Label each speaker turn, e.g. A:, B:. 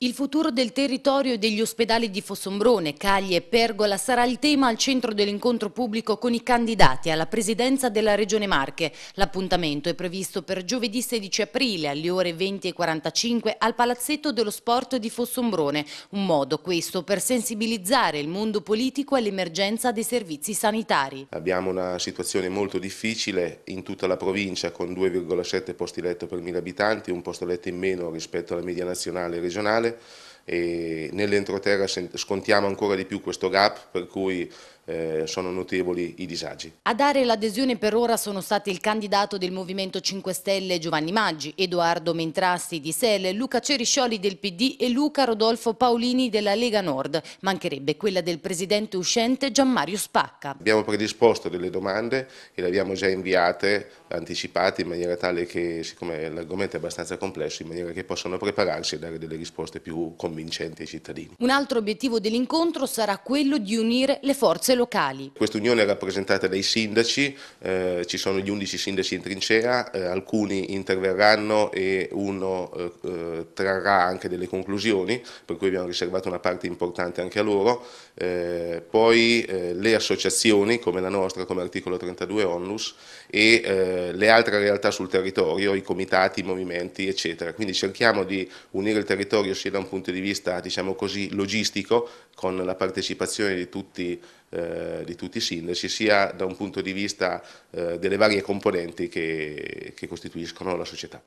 A: Il futuro del territorio e degli ospedali di Fossombrone, Cagli e Pergola sarà il tema al centro dell'incontro pubblico con i candidati alla presidenza della Regione Marche. L'appuntamento è previsto per giovedì 16 aprile alle ore 20.45 al Palazzetto dello Sport di Fossombrone. Un modo questo per sensibilizzare il mondo politico all'emergenza dei servizi sanitari.
B: Abbiamo una situazione molto difficile in tutta la provincia con 2,7 posti letto per 1000 abitanti, un posto letto in meno rispetto alla media nazionale e regionale nazionale e nell'entroterra scontiamo ancora di più questo gap per cui eh, sono notevoli i disagi.
A: A dare l'adesione per ora sono stati il candidato del Movimento 5 Stelle Giovanni Maggi, Edoardo Mentrasti di Sele, Luca Ceriscioli del PD e Luca Rodolfo Paolini della Lega Nord. Mancherebbe quella del presidente uscente Gianmario Spacca.
B: Abbiamo predisposto delle domande e le abbiamo già inviate, anticipate in maniera tale che, siccome l'argomento è abbastanza complesso, in maniera che possano prepararsi e dare delle risposte più convincenti ai cittadini.
A: Un altro obiettivo dell'incontro sarà quello di unire le forze locali.
B: Quest'unione è rappresentata dai sindaci, eh, ci sono gli 11 sindaci in trincea, eh, alcuni interverranno e uno eh, eh, trarrà anche delle conclusioni, per cui abbiamo riservato una parte importante anche a loro. Eh, poi eh, le associazioni come la nostra, come articolo 32 Onlus e le altre realtà sul territorio, i comitati, i movimenti eccetera. Quindi cerchiamo di unire il territorio sia da un punto di vista diciamo così, logistico con la partecipazione di tutti eh, eh, di tutti i sindaci, sia da un punto di vista eh, delle varie componenti che, che costituiscono la società.